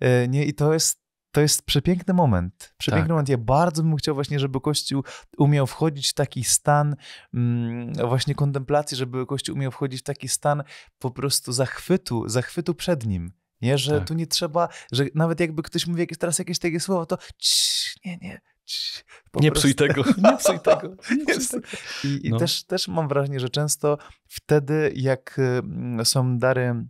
e, nie? I to jest to jest przepiękny moment. Przepiękny tak. moment. Ja bardzo bym chciał właśnie, żeby Kościół umiał wchodzić w taki stan mm, właśnie kontemplacji, żeby Kościół umiał wchodzić w taki stan po prostu zachwytu, zachwytu przed nim. Nie, że tak. tu nie trzeba, że nawet jakby ktoś mówi jakieś, teraz jakieś takie słowo, to cii, nie, nie, [LAUGHS] nie psuj, tego, nie [LAUGHS] psuj tego. Nie psuj tego. I, i no. też, też mam wrażenie, że często wtedy, jak y, są dary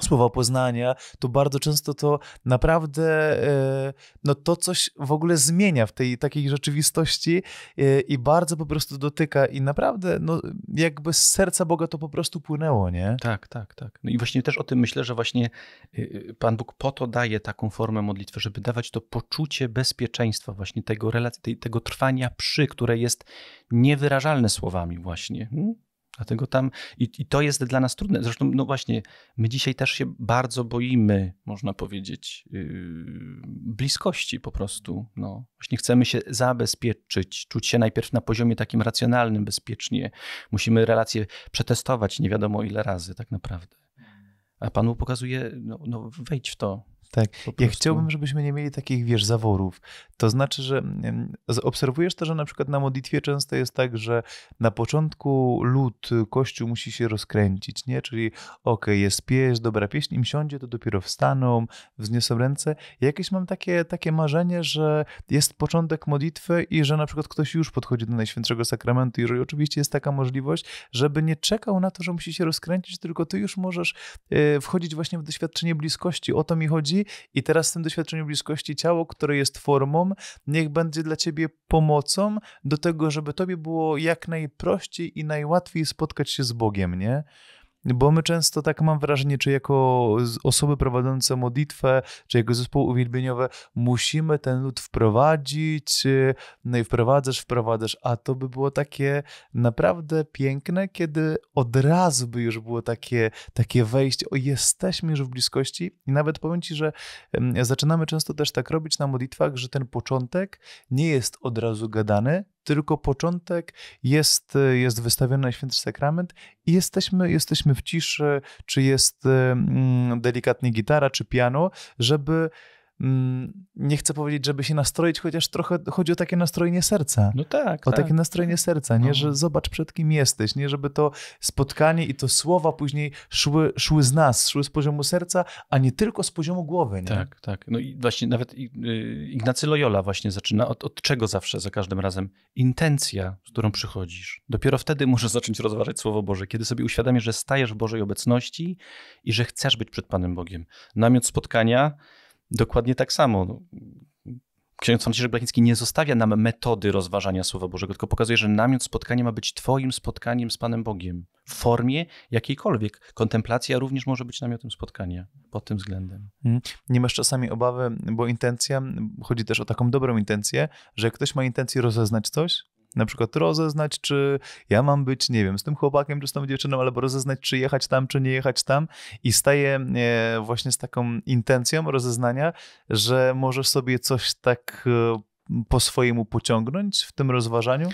słowa poznania, to bardzo często to naprawdę e, no to coś w ogóle zmienia w tej takiej rzeczywistości e, i bardzo po prostu dotyka i naprawdę no jakby z serca Boga to po prostu płynęło, nie? Tak, tak, tak. No i właśnie też o tym myślę, że właśnie y, y, Pan Bóg po to daje taką formę modlitwy, żeby dawać to poczucie bezpieczeństwa właśnie tego relacji, tego trwania przy, które jest niewyrażalne słowami właśnie. Hmm? Dlatego tam i, i, to jest dla nas trudne. Zresztą, no właśnie, my dzisiaj też się bardzo boimy, można powiedzieć, yy, bliskości po prostu. No, właśnie chcemy się zabezpieczyć, czuć się najpierw na poziomie takim racjonalnym, bezpiecznie. Musimy relacje przetestować nie wiadomo ile razy tak naprawdę. A Panu pokazuje, no, no wejdź w to, tak. Ja chciałbym, żebyśmy nie mieli takich, wiesz, zaworów. To znaczy, że obserwujesz to, że na przykład na modlitwie często jest tak, że na początku lud, y, kościół musi się rozkręcić, nie? Czyli okej, okay, jest pieśń, dobra pieśń, im siądzie, to dopiero wstaną, wzniosą ręce. Ja jakieś mam takie, takie marzenie, że jest początek modlitwy i że na przykład ktoś już podchodzi do Najświętszego Sakramentu, jeżeli oczywiście jest taka możliwość, żeby nie czekał na to, że musi się rozkręcić, tylko ty już możesz y, wchodzić właśnie w doświadczenie bliskości. O to mi chodzi, i teraz w tym doświadczeniu bliskości ciało, które jest formą, niech będzie dla ciebie pomocą do tego, żeby tobie było jak najprościej i najłatwiej spotkać się z Bogiem, nie? Bo my często tak mam wrażenie, czy jako osoby prowadzące modlitwę, czy jako zespół uwielbieniowy, musimy ten lud wprowadzić, y, no i wprowadzasz, wprowadzasz, a to by było takie naprawdę piękne, kiedy od razu by już było takie, takie wejście, o jesteśmy już w bliskości i nawet powiem Ci, że zaczynamy często też tak robić na modlitwach, że ten początek nie jest od razu gadany, tylko początek, jest, jest wystawiony na święty sakrament i jesteśmy, jesteśmy w ciszy, czy jest delikatnie gitara, czy piano, żeby Mm, nie chcę powiedzieć, żeby się nastroić, chociaż trochę chodzi o takie nastrojenie serca. No tak. O tak. takie nastrojenie tak. serca, nie, no. że zobacz przed kim jesteś, nie, żeby to spotkanie i to słowa później szły, szły z nas, szły z poziomu serca, a nie tylko z poziomu głowy. Nie? Tak, tak. No i właśnie nawet y, Ignacy Loyola właśnie zaczyna od, od czego zawsze, za każdym razem? Intencja, z którą przychodzisz. Dopiero wtedy możesz [LAUGHS] zacząć rozważać Słowo Boże, kiedy sobie uświadamiasz, że stajesz w Bożej obecności i że chcesz być przed Panem Bogiem. Namiot spotkania Dokładnie tak samo. Ksiądz Franciszek Blachnicki nie zostawia nam metody rozważania Słowa Bożego, tylko pokazuje, że namiot spotkania ma być Twoim spotkaniem z Panem Bogiem w formie jakiejkolwiek. Kontemplacja również może być namiotem spotkania pod tym względem. Mhm. Nie masz czasami obawy, bo intencja, chodzi też o taką dobrą intencję, że ktoś ma intencję rozeznać coś, na przykład rozeznać, czy ja mam być, nie wiem, z tym chłopakiem czy z tą dziewczyną, albo rozeznać, czy jechać tam, czy nie jechać tam. I staję e, właśnie z taką intencją rozeznania, że możesz sobie coś tak e, po swojemu pociągnąć w tym rozważaniu?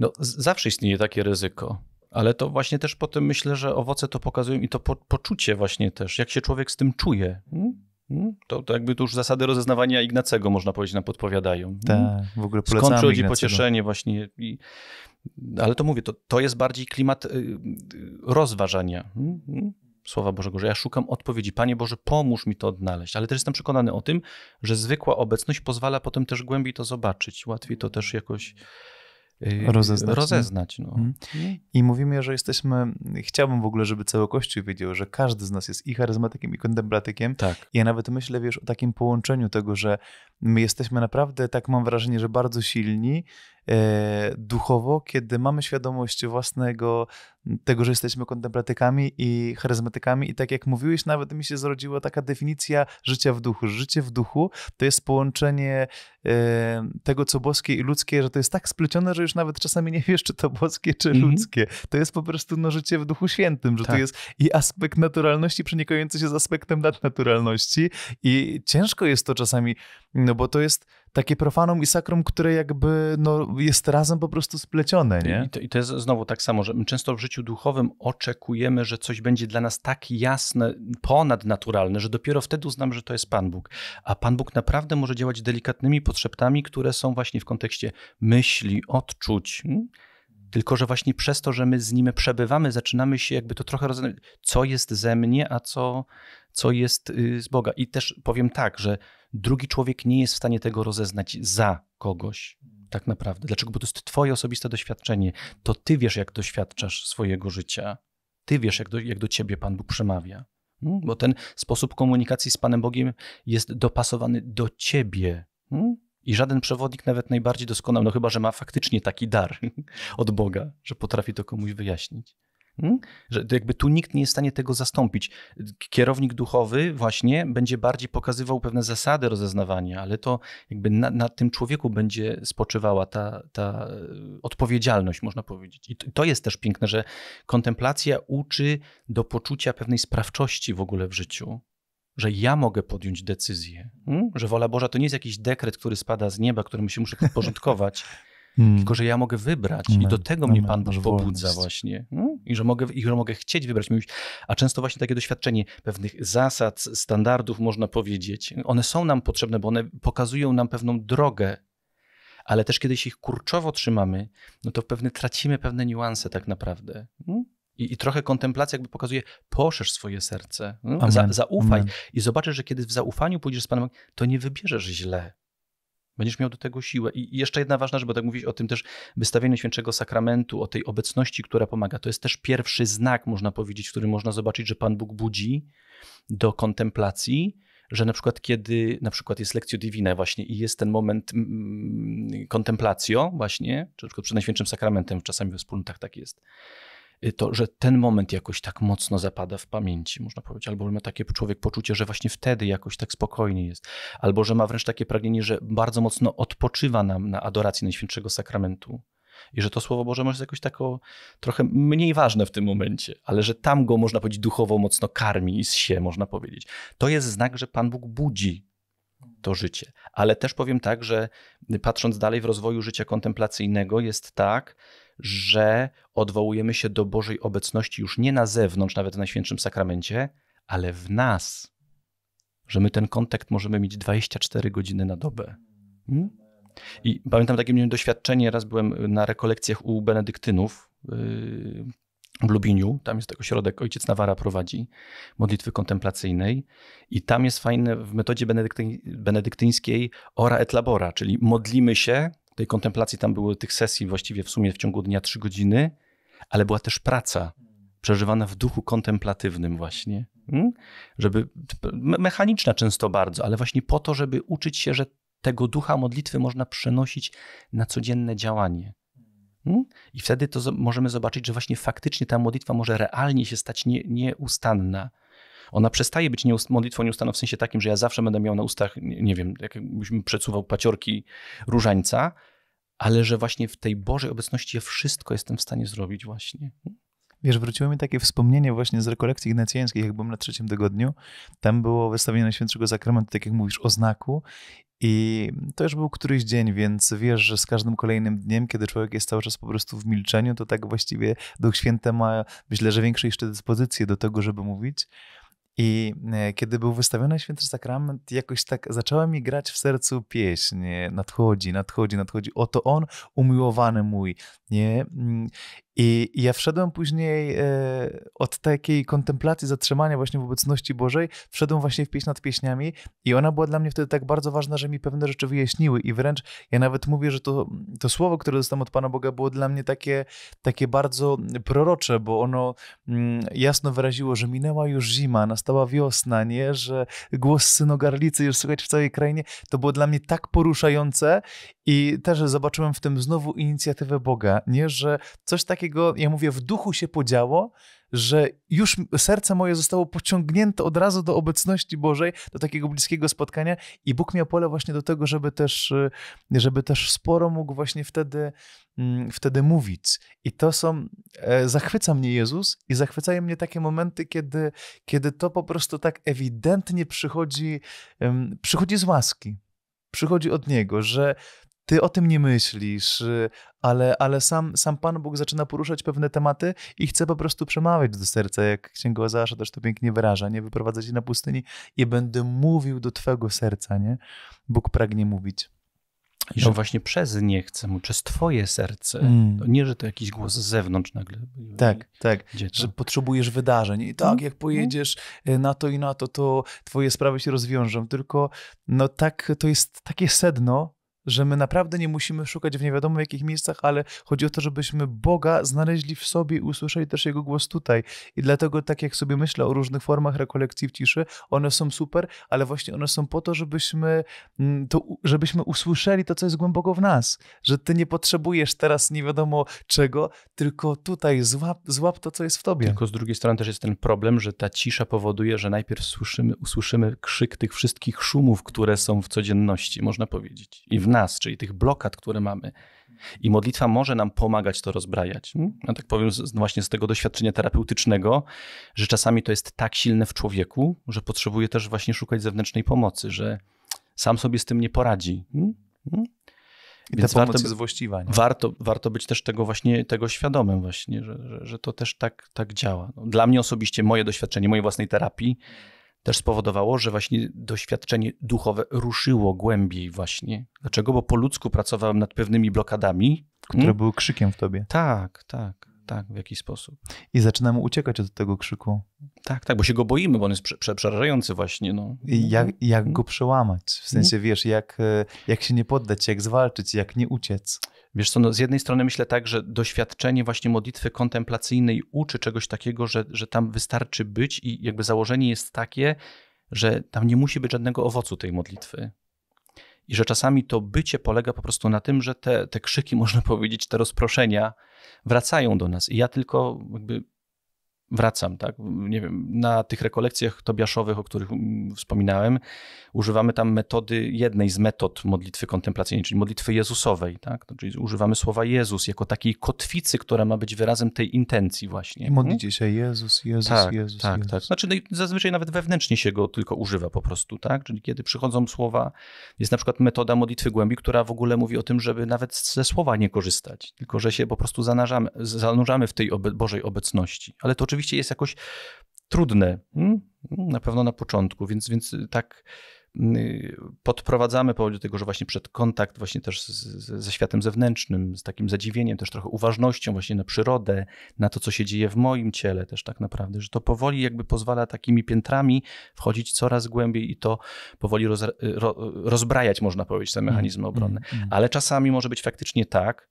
No, zawsze istnieje takie ryzyko. Ale to właśnie też po tym myślę, że owoce to pokazują i to po, poczucie właśnie też, jak się człowiek z tym czuje. Hmm? Hmm? To, to jakby to już zasady rozeznawania Ignacego, można powiedzieć, nam podpowiadają. Hmm? Tak, w ogóle polecamy Skąd przychodzi pocieszenie właśnie. I, ale to mówię, to, to jest bardziej klimat y, y, rozważania. Hmm? Słowa Bożego, że ja szukam odpowiedzi. Panie Boże, pomóż mi to odnaleźć. Ale też jestem przekonany o tym, że zwykła obecność pozwala potem też głębiej to zobaczyć. Łatwiej to też jakoś rozeznać. rozeznać no. Mhm. I mówimy, że jesteśmy, chciałbym w ogóle, żeby cały Kościół wiedział, że każdy z nas jest i charyzmatykiem, i kontemplatykiem. Tak. Ja nawet myślę, wiesz, o takim połączeniu tego, że my jesteśmy naprawdę, tak mam wrażenie, że bardzo silni, E, duchowo, kiedy mamy świadomość własnego tego, że jesteśmy kontemplatykami i charyzmatykami i tak jak mówiłeś, nawet mi się zrodziła taka definicja życia w duchu. Życie w duchu to jest połączenie e, tego, co boskie i ludzkie, że to jest tak splecione, że już nawet czasami nie wiesz, czy to boskie, czy mhm. ludzkie. To jest po prostu no, życie w duchu świętym, że tak. to jest i aspekt naturalności przenikający się z aspektem nadnaturalności i ciężko jest to czasami no bo to jest takie profanum i sakrum, które jakby no, jest razem po prostu splecione. Nie? I to, I, to, jest znowu tak samo, że my często w życiu duchowym oczekujemy, że coś będzie dla nas tak jasne, ponadnaturalne, że dopiero wtedy uznam, że to jest Pan Bóg. A Pan Bóg naprawdę może działać delikatnymi potrzebami, które są właśnie w kontekście myśli, odczuć. Hmm? Tylko, że właśnie przez to, że my z nim przebywamy, zaczynamy się jakby to trochę rozumieć, co jest ze mnie, a co, co jest y, z Boga. I też powiem tak, że drugi człowiek nie jest w stanie tego rozeznać za kogoś, tak naprawdę. Dlaczego? Bo to jest Twoje osobiste doświadczenie. To Ty wiesz, jak doświadczasz swojego życia. Ty wiesz, jak do, jak do Ciebie Pan Bóg przemawia. Hm? Bo ten sposób komunikacji z Panem Bogiem jest dopasowany do Ciebie. Hm? I żaden przewodnik, nawet najbardziej doskonały, no chyba, że ma faktycznie taki dar [LAUGHS] od Boga, że potrafi to komuś wyjaśnić. Hmm? Że jakby tu nikt nie jest w stanie tego zastąpić. Kierownik duchowy właśnie będzie bardziej pokazywał pewne zasady rozeznawania, ale to jakby na, na tym człowieku będzie spoczywała ta, ta e, odpowiedzialność, można powiedzieć. I to jest też piękne, że kontemplacja uczy do poczucia pewnej sprawczości w ogóle w życiu że ja mogę podjąć decyzję, hmm? że wola Boża to nie jest jakiś dekret, który spada z nieba, którym się muszę podporządkować, [LAUGHS] hmm. tylko że ja mogę wybrać Amen. i do tego Amen. mnie Pan pobudza właśnie. Hmm? I, że mogę, I że mogę chcieć wybrać. A często właśnie takie doświadczenie pewnych zasad, standardów, można powiedzieć, one są nam potrzebne, bo one pokazują nam pewną drogę, ale też kiedy się ich kurczowo trzymamy, no to pewne tracimy pewne niuanse tak naprawdę. I, i trochę kontemplacja jakby pokazuje, poszerz swoje serce, no, za, zaufaj Amen. i zobaczysz, że kiedy w zaufaniu pójdziesz z Panem, to nie wybierzesz źle. Będziesz miał do tego siłę. I jeszcze jedna ważna rzecz, bo tak mówić o tym też wystawieniu świętego sakramentu, o tej obecności, która pomaga. To jest też pierwszy znak, można powiedzieć, który można zobaczyć, że Pan Bóg budzi do kontemplacji, że na przykład kiedy na przykład jest lekcja divina właśnie i jest ten moment mm, mm, kontemplacją właśnie, czy na przykład przed Najświętszym Sakramentem, czasami we wspólnotach tak jest, Y, to, że ten moment jakoś tak mocno zapada w pamięci, można powiedzieć, albo ma takie człowiek poczucie, że właśnie wtedy jakoś tak spokojnie jest, albo że ma wręcz takie pragnienie, że bardzo mocno odpoczywa nam na adoracji Najświętszego Sakramentu. I że to Słowo Boże może jest jakoś tako trochę mniej ważne w tym momencie, ale że tam go, można powiedzieć, duchowo mocno karmi i zsie, można powiedzieć. To jest znak, że Pan Bóg budzi to życie. Ale też powiem tak, że patrząc dalej w rozwoju życia kontemplacyjnego, jest tak, że odwołujemy się do Bożej obecności już nie na zewnątrz, nawet na świętszym sakramencie, ale w nas. Że my ten kontakt możemy mieć 24 godziny na dobę. Hmm? I pamiętam takie miałem doświadczenie, raz byłem na rekolekcjach u benedyktynów yy, w Lubiniu, tam jest taki ośrodek, ojciec Nawara prowadzi modlitwy kontemplacyjnej i tam jest fajne w metodzie benedyktyń, benedyktyńskiej ora et labora, czyli modlimy się tej kontemplacji tam było tych sesji właściwie w sumie w ciągu dnia trzy godziny, ale była też praca przeżywana w duchu kontemplatywnym właśnie, hmm? żeby mechaniczna często bardzo, ale właśnie po to, żeby uczyć się, że tego ducha modlitwy można przenosić na codzienne działanie. Hmm? I wtedy to możemy zobaczyć, że właśnie faktycznie ta modlitwa może realnie się stać nie, nieustanna ona przestaje być nieust modlitwą nieustanną w sensie takim, że ja zawsze będę miał na ustach, nie wiem, jakbyśmy przesuwał paciorki różańca, ale że właśnie w tej Bożej obecności ja wszystko jestem w stanie zrobić właśnie. Wiesz, wróciło mi takie wspomnienie właśnie z rekolekcji ignacjańskich, jak byłem na trzecim tygodniu. Tam było wystawienie Świętego Sakramentu, tak jak mówisz, o znaku. I to już był któryś dzień, więc wiesz, że z każdym kolejnym dniem, kiedy człowiek jest cały czas po prostu w milczeniu, to tak właściwie Duch Święty ma, myślę, że większe jeszcze dyspozycje do tego, żeby mówić. I e, kiedy był wystawiony Święty Sakrament, jakoś tak zaczęła mi grać w sercu pieśń. E, nadchodzi, nadchodzi, nadchodzi. Oto on, umiłowany mój. Nie? Mm, i, ja wszedłem później e, od takiej kontemplacji zatrzymania właśnie w obecności Bożej, wszedłem właśnie w pieśń nad pieśniami i ona była dla mnie wtedy tak bardzo ważna, że mi pewne rzeczy wyjaśniły i wręcz ja nawet mówię, że to, to słowo, które dostałem od Pana Boga było dla mnie takie, takie bardzo prorocze, bo ono mm, jasno wyraziło, że minęła już zima, nastała wiosna, nie? Że głos synogarlicy już słychać w całej krainie. To było dla mnie tak poruszające i też zobaczyłem w tym znowu inicjatywę Boga, nie? Że coś takiego takiego, ja mówię, w duchu się podziało, że już serce moje zostało pociągnięte od razu do obecności Bożej, do takiego bliskiego spotkania i Bóg miał pole właśnie do tego, żeby też, y, żeby też sporo mógł właśnie wtedy, mm, wtedy mówić. I to są, e, zachwyca mnie Jezus i zachwycają mnie takie momenty, kiedy, kiedy to po prostu tak ewidentnie przychodzi, przychodzi z łaski, przychodzi od Niego, że ty o tym nie myślisz, y, ale, ale sam, sam Pan Bóg zaczyna poruszać pewne tematy i chce po prostu przemawiać do serca, jak Księga Ozeasza też to pięknie wyraża, nie? Wyprowadza cię na pustyni i będę mówił do twego serca, nie? Bóg pragnie mówić. I że no. właśnie przez nie chcę mu, przez twoje serce. Mm. Nie, że to jakiś głos z zewnątrz nagle. Tak, tak. Że potrzebujesz wydarzeń. I tak, jak pojedziesz mm. na to i na to, to twoje sprawy się rozwiążą. Tylko no tak, to jest takie sedno, że my naprawdę nie musimy szukać w nie wiadomo jakich miejscach, ale chodzi o to, żebyśmy Boga znaleźli w sobie i usłyszeli też Jego głos tutaj. I dlatego, tak jak sobie myślę o różnych formach rekolekcji w ciszy, one są super, ale właśnie one są po to, żebyśmy, mm, to, żebyśmy usłyszeli to, co jest głęboko w nas. Że Ty nie potrzebujesz teraz nie wiadomo czego, tylko tutaj złap, złap to, co jest w Tobie. Tylko z drugiej strony też jest ten problem, że ta cisza powoduje, że najpierw słyszymy, usłyszymy krzyk tych wszystkich szumów, które są w codzienności, można powiedzieć. I w nas, czyli tych blokad, które mamy. I modlitwa może nam pomagać to rozbrajać. Hmm? Ja tak powiem z, właśnie z tego doświadczenia terapeutycznego, że czasami to jest tak silne w człowieku, że potrzebuje też właśnie szukać zewnętrznej pomocy, że sam sobie z tym nie poradzi. Hmm? Hmm? I Więc ta warto, jest właściwa. Warto, warto być też tego właśnie tego świadomym właśnie, że, że, że to też tak, tak działa. No, dla mnie osobiście moje doświadczenie mojej własnej terapii też spowodowało, że właśnie doświadczenie duchowe ruszyło głębiej właśnie. Dlaczego? Bo po ludzku pracowałem nad pewnymi blokadami. Które hmm? były krzykiem w tobie. Tak, tak, tak, w jakiś sposób. I zaczynamy uciekać od tego krzyku. Tak, tak, bo się go boimy, bo on jest prze, prze, przerażający właśnie. No. I jak, mhm. jak hmm? go mhm. przełamać? W sensie, hmm? wiesz, jak, e, jak się nie poddać, jak zwalczyć, jak nie uciec. Wiesz co, no z jednej strony myślę tak, że doświadczenie właśnie modlitwy kontemplacyjnej uczy czegoś takiego, że, że tam wystarczy być i jakby założenie jest takie, że tam nie musi być żadnego owocu tej modlitwy. I że czasami to bycie polega po prostu na tym, że te, te krzyki, [LAUGHS] można powiedzieć, te rozproszenia wracają do nas. I ja tylko jakby wracam, tak? Nie wiem, na tych rekolekcjach tobiaszowych, o których wspominałem, używamy tam metody, jednej z metod modlitwy kontemplacyjnej, czyli modlitwy Jezusowej, tak? Czyli używamy słowa Jezus jako takiej kotwicy, która ma być wyrazem tej intencji właśnie. Modlicie się Jezus, Jezus, tak, Jezus. Tak, tak. Znaczy zazwyczaj nawet wewnętrznie się go tylko używa po prostu, tak? Czyli kiedy przychodzą słowa, jest na przykład metoda modlitwy głębi, która w ogóle mówi o tym, żeby nawet ze słowa nie korzystać, tylko że się po prostu zanurzamy w tej obe Bożej obecności. Ale to oczywiście rzeczywiście jest jakoś trudne. Mm, mm, na pewno na początku, więc, więc tak mm, podprowadzamy powoli tego, że właśnie przed kontakt właśnie też z, z, ze światem zewnętrznym, z takim zadziwieniem, też trochę uważnością właśnie na przyrodę, na to, co się dzieje w moim ciele też tak naprawdę, że to powoli jakby pozwala takimi piętrami wchodzić coraz głębiej i to powoli roz, ro, rozbrajać, można powiedzieć, te mechanizmy obronne. Ale czasami może być faktycznie tak,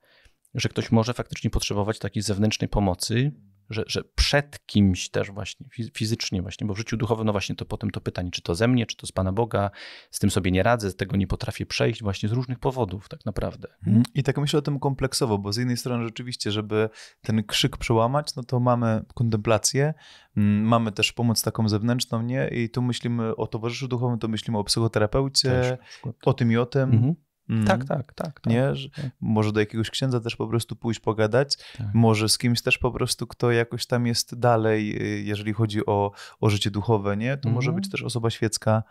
że ktoś może faktycznie potrzebować takiej zewnętrznej pomocy, że, że przed kimś też właśnie, fizycznie właśnie, bo w życiu duchowym, no właśnie to potem to pytanie, czy to ze mnie, czy to z Pana Boga, z tym sobie nie radzę, z tego nie potrafię przejść, właśnie z różnych powodów tak naprawdę. Mhm. I tak myślę o tym kompleksowo, bo z jednej strony rzeczywiście, żeby ten krzyk przełamać, no to mamy kontemplację, mm, mamy też pomoc taką zewnętrzną, nie? I tu myślimy o towarzyszu duchowym, to myślimy o psychoterapeucie, też, o tym i o tym. Mhm Mm. Tak, tak, tak, tak. Nie? Że tak. może do jakiegoś księdza też po prostu pójść pogadać, tak. może z kimś też po prostu, kto jakoś tam jest dalej, y, jeżeli chodzi o, o życie duchowe, nie? To mm. może mhm. być też osoba świecka,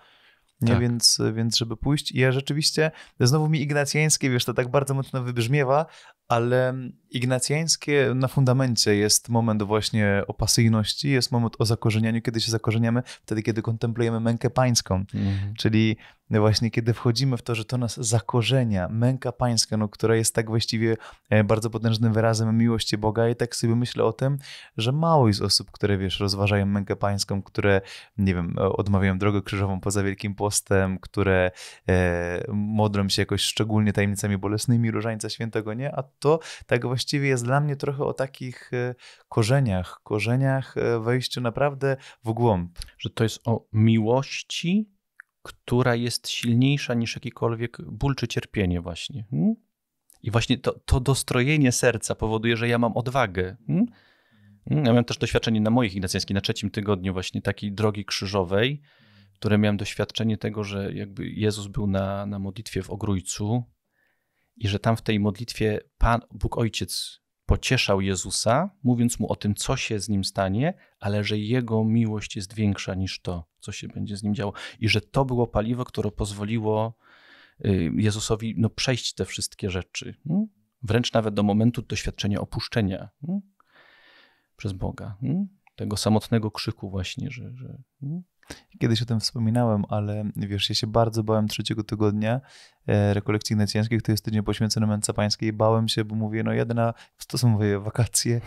nie? Tak. Więc, y, więc żeby pójść. I ja rzeczywiście, znowu mi ignacjańskie, wiesz, to tak bardzo mocno wybrzmiewa, ale ignacjańskie na fundamencie jest moment właśnie o pasyjności, jest moment o zakorzenianiu, kiedy się zakorzeniamy, wtedy kiedy kontemplujemy mękę pańską, mhm. czyli właśnie kiedy wchodzimy w to, że to nas zakorzenia, męka pańska, no, która jest tak właściwie e, bardzo potężnym wyrazem miłości Boga i tak sobie myślę o tym, że mało jest osób, które wiesz, rozważają mękę pańską, które, nie wiem, e, odmawiają drogę krzyżową poza Wielkim Postem, które e, modlą się jakoś szczególnie tajemnicami bolesnymi Różańca Świętego, nie? A to tak właściwie jest dla mnie trochę o takich e, korzeniach, korzeniach e, wejściu naprawdę w głąb. Że to jest o miłości, która jest silniejsza niż jakikolwiek ból czy cierpienie właśnie. Hmm? I właśnie to, to dostrojenie serca powoduje, że ja mam odwagę. Hmm? Ja miałem też doświadczenie na moich ignacjańskich, na trzecim tygodniu właśnie takiej drogi krzyżowej, które miałem doświadczenie tego, że jakby Jezus był na, na modlitwie w Ogrójcu, i że tam w tej modlitwie Pan Bóg Ojciec pocieszał Jezusa, mówiąc mu o tym, co się z nim stanie, ale że jego miłość jest większa niż to, co się będzie z nim działo. I że to było paliwo, które pozwoliło y, Jezusowi no, przejść te wszystkie rzeczy. Hmm? Wręcz nawet do momentu doświadczenia opuszczenia hmm? przez Boga. Hmm? Tego samotnego krzyku, właśnie, że. że Kiedyś o tym wspominałem, ale wiesz, ja się bardzo bałem trzeciego tygodnia e, rekolekcji ciężkich, to jest tydzień poświęcony męce pańskiej. Bałem się, bo mówię, no to są moje wakacje,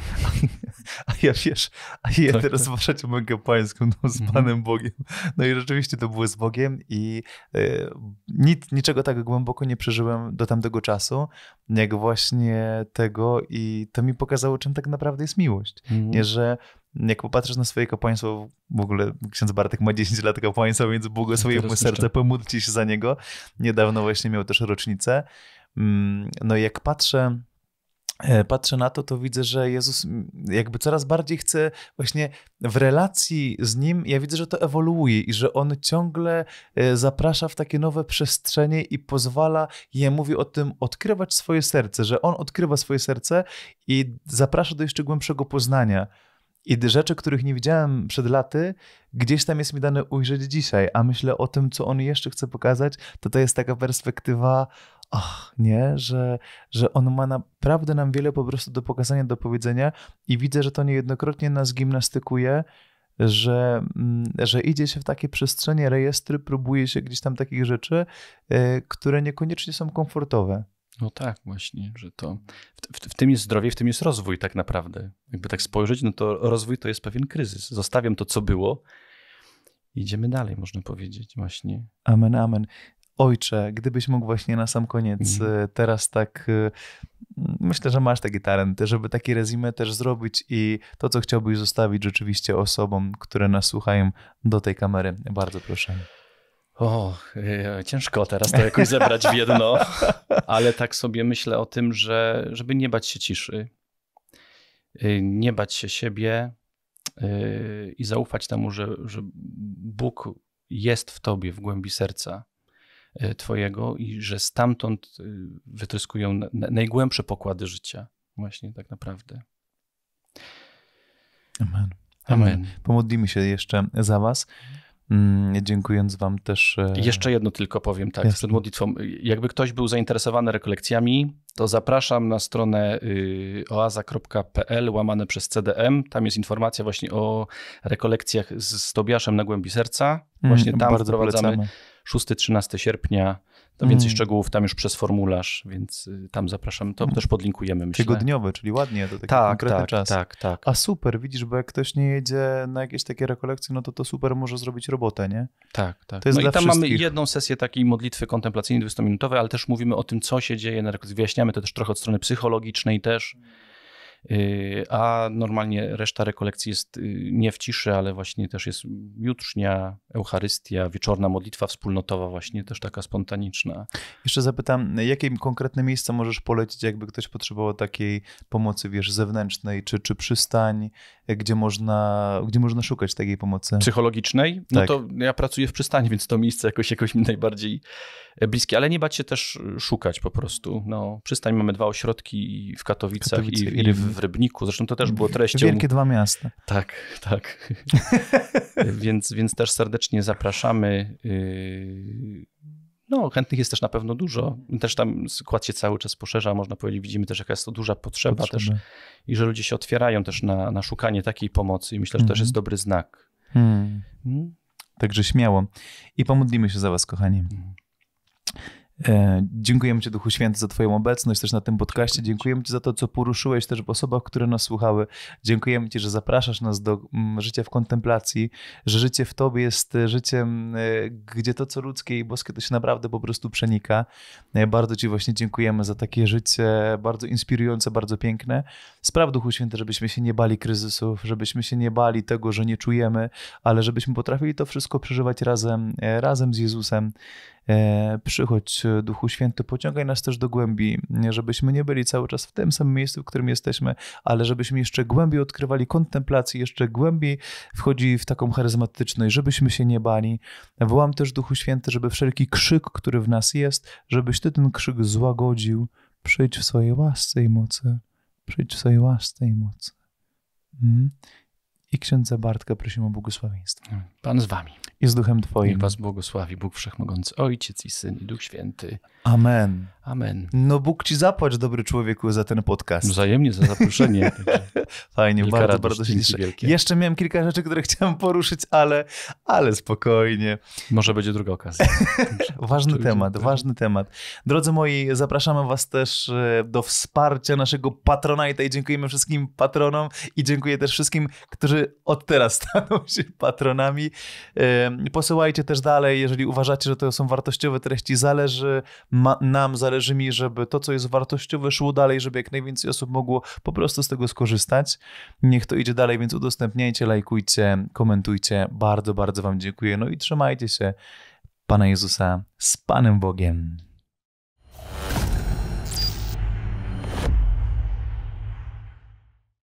a, ja wiesz, a ja tak, teraz tak. waszać mękę pańską no, z mhm. Panem Bogiem. No i rzeczywiście to było z Bogiem i e, nic, niczego tak głęboko nie przeżyłem do tamtego czasu, jak właśnie tego i to mi pokazało, czym tak naprawdę jest miłość. Mm Nie, że jak popatrzysz na swoje kapłaństwo, w ogóle ksiądz Bartek ma 10 lat kapłaństwa, więc błogosławię mu serce, pomódlcie się za niego. Niedawno właśnie miał też rocznicę. Mm, no i jak patrzę, e, patrzę na to, to widzę, że Jezus jakby coraz bardziej chce właśnie w relacji z Nim, ja widzę, że to ewoluuje i że On ciągle e, zaprasza w takie nowe przestrzenie i pozwala Ja mówię o tym odkrywać swoje serce, że On odkrywa swoje serce i zaprasza do jeszcze głębszego poznania i rzeczy, których nie widziałem przed laty, gdzieś tam jest mi dane ujrzeć dzisiaj, a myślę o tym, co on jeszcze chce pokazać, to to jest taka perspektywa, och, nie, że, że on ma naprawdę nam wiele po prostu do pokazania, do powiedzenia i widzę, że to niejednokrotnie nas gimnastykuje, że, mm, że idzie się w takie przestrzenie, rejestry, próbuje się gdzieś tam takich rzeczy, y, które niekoniecznie są komfortowe. No tak, właśnie, że to w, w, w, tym jest zdrowie, w tym jest rozwój tak naprawdę. Jakby tak spojrzeć, no to rozwój to jest pewien kryzys. Zostawiam to, co było. Idziemy dalej, można powiedzieć, właśnie. Amen, amen. Ojcze, gdybyś mógł właśnie na sam koniec mm. teraz tak, e, myślę, że masz taki talent, żeby taki rezimę też zrobić i to, co chciałbyś zostawić rzeczywiście osobom, które nas słuchają do tej kamery. Bardzo proszę. O, e, ciężko teraz to jakoś zebrać w jedno, [LAUGHS] ale tak sobie myślę o tym, że żeby nie bać się ciszy, y, nie bać się siebie y, i zaufać temu, że, że Bóg jest w tobie, w głębi serca y, twojego i że stamtąd wytryskują najgłębsze pokłady życia. Właśnie tak naprawdę. Amen. Amen. Amen. Pomodlimy się jeszcze za was. Mm, dziękując Wam też. E, Jeszcze jedno tylko powiem, tak, Jasne. przed modlitwą. Jakby ktoś był zainteresowany rekolekcjami, to zapraszam na stronę y, oaza.pl łamane przez CDM. Tam jest informacja właśnie o rekolekcjach z Tobiaszem na głębi serca. Właśnie mm, tam Bardzo wprowadzamy polecamy. 6-13 sierpnia no więcej mm. szczegółów tam już przez formularz, więc y, tam zapraszam. To mm. też podlinkujemy, myślę. Tygodniowe, czyli ładnie, to taki tak, konkretny tak, czas. Tak, tak, A super, widzisz, bo jak ktoś nie jedzie na jakieś takie rekolekcje, no to to super może zrobić robotę, nie? Tak, tak. To jest no i tam wszystkich. mamy jedną sesję takiej modlitwy kontemplacyjnej 20-minutowej, ale też mówimy o tym, co się dzieje na rekolekcji. Wyjaśniamy to też trochę od strony psychologicznej też. Mm Y, a normalnie reszta rekolekcji jest y, nie w ciszy, ale właśnie też jest jutrznia, Eucharystia, wieczorna modlitwa wspólnotowa, właśnie też taka spontaniczna. Jeszcze zapytam, jakie konkretne miejsca możesz polecić, jakby ktoś potrzebował takiej pomocy, wiesz, zewnętrznej, czy, czy przystań, gdzie można, gdzie można szukać takiej pomocy? Psychologicznej? No tak. to ja pracuję w przystani, więc to miejsce jakoś, jakoś mi najbardziej e, bliskie, ale nie bać się też e, szukać po prostu. No, przystań mamy dwa ośrodki w Katowicach i, i w w Rybniku, zresztą to też było treścią. Wielkie dwa miasta. Tak, tak. [LAUGHS] więc, więc też serdecznie zapraszamy. Y, no, chętnych jest też na pewno dużo. Też tam skład się cały czas poszerza, można powiedzieć, widzimy też, jaka jest to duża potrzeba, potrzeba. też i że ludzie się otwierają też na, na szukanie takiej pomocy i myślę, że mm. też mhm. jest dobry znak. Hmm. Hmm? Także śmiało. I pomodlimy się za was, kochani. Hmm. E, dziękujemy Ci, Duchu Święty, za Twoją obecność też na tym podcaście. Dziękujemy Ci za to, co poruszyłeś też w osobach, które nas słuchały. Dziękujemy Ci, że zapraszasz nas do mm, życia w kontemplacji, że życie w Tobie jest e, życiem, e, gdzie to, co ludzkie i boskie, to się naprawdę po prostu przenika. Bardzo Ci właśnie dziękujemy za takie życie, bardzo inspirujące, bardzo piękne. Spraw, Duchu Święty, żebyśmy się nie bali kryzysów, żebyśmy się nie bali tego, że nie czujemy, ale żebyśmy potrafili to wszystko przeżywać razem, razem z Jezusem E, przychodź, Duchu Święty, pociągaj nas też do głębi, żebyśmy nie byli cały czas w tym samym miejscu, w którym jesteśmy, ale żebyśmy jeszcze głębiej odkrywali kontemplację, jeszcze głębiej wchodzi w taką charyzmatyczność, żebyśmy się nie bali. Wołam też Duchu Święty, żeby wszelki krzyk, który w nas jest, żebyś Ty ten krzyk złagodził. Przyjdź w swojej łasce i mocy. Przyjdź w swojej łasce i mocy. Hmm? i księdza Bartka prosimy o błogosławieństwo. Pan z wami. I z duchem twoim. Niech was błogosławi Bóg Wszechmogący, Ojciec i Syn i Duch Święty. Amen. Amen. No Bóg ci zapłać, dobry człowieku, za ten podcast. Wzajemnie za zaproszenie. [LAUGHS] Fajnie, kilka bardzo, bardzo się cieszę. Wielkie. Jeszcze miałem kilka rzeczy, które chciałem poruszyć, ale, ale spokojnie. Może będzie druga okazja. [LAUGHS] ważny temat, ważny temat. Drodzy moi, zapraszamy was też e, do wsparcia naszego patrona i dziękujemy wszystkim patronom i dziękuję też wszystkim, którzy od teraz [LAUGHS] staną się patronami. Posyłajcie też dalej, jeżeli uważacie, że to są wartościowe treści. Zależy ma, nam, zależy mi, żeby to, co jest wartościowe, szło dalej, żeby jak najwięcej osób mogło po prostu z tego skorzystać. Niech to idzie dalej, więc udostępniajcie, lajkujcie, komentujcie. Bardzo, bardzo Wam dziękuję. No i trzymajcie się Pana Jezusa z Panem Bogiem.